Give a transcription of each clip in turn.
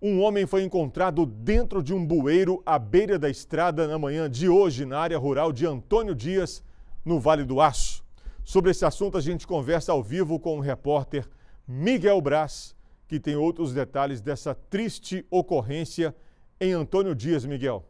Um homem foi encontrado dentro de um bueiro à beira da estrada na manhã de hoje, na área rural de Antônio Dias, no Vale do Aço. Sobre esse assunto, a gente conversa ao vivo com o repórter Miguel Braz, que tem outros detalhes dessa triste ocorrência em Antônio Dias, Miguel.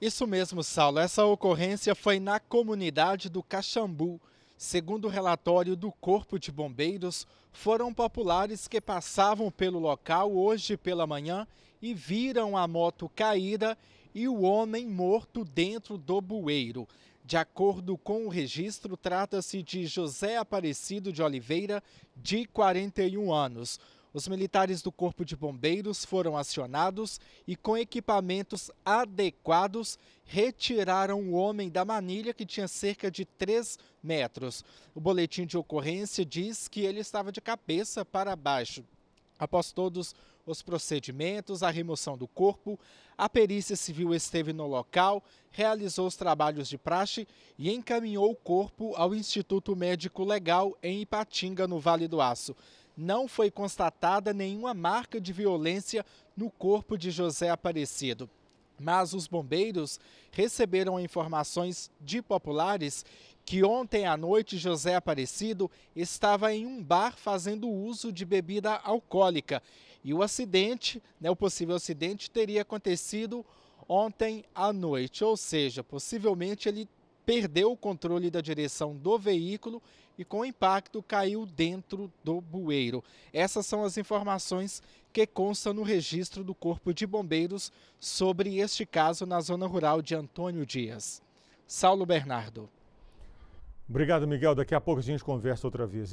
Isso mesmo, Saulo. Essa ocorrência foi na comunidade do Caxambu, Segundo o relatório do Corpo de Bombeiros, foram populares que passavam pelo local hoje pela manhã e viram a moto caída e o homem morto dentro do bueiro. De acordo com o registro, trata-se de José Aparecido de Oliveira, de 41 anos. Os militares do Corpo de Bombeiros foram acionados e, com equipamentos adequados, retiraram o homem da manilha que tinha cerca de 3 metros. O boletim de ocorrência diz que ele estava de cabeça para baixo. Após todos os procedimentos, a remoção do corpo, a perícia civil esteve no local, realizou os trabalhos de praxe e encaminhou o corpo ao Instituto Médico Legal em Ipatinga, no Vale do Aço não foi constatada nenhuma marca de violência no corpo de José Aparecido. Mas os bombeiros receberam informações de populares que ontem à noite José Aparecido estava em um bar fazendo uso de bebida alcoólica. E o acidente, né, o possível acidente, teria acontecido ontem à noite. Ou seja, possivelmente ele perdeu o controle da direção do veículo e, com impacto, caiu dentro do bueiro. Essas são as informações que constam no registro do Corpo de Bombeiros sobre este caso na zona rural de Antônio Dias. Saulo Bernardo. Obrigado, Miguel. Daqui a pouco a gente conversa outra vez.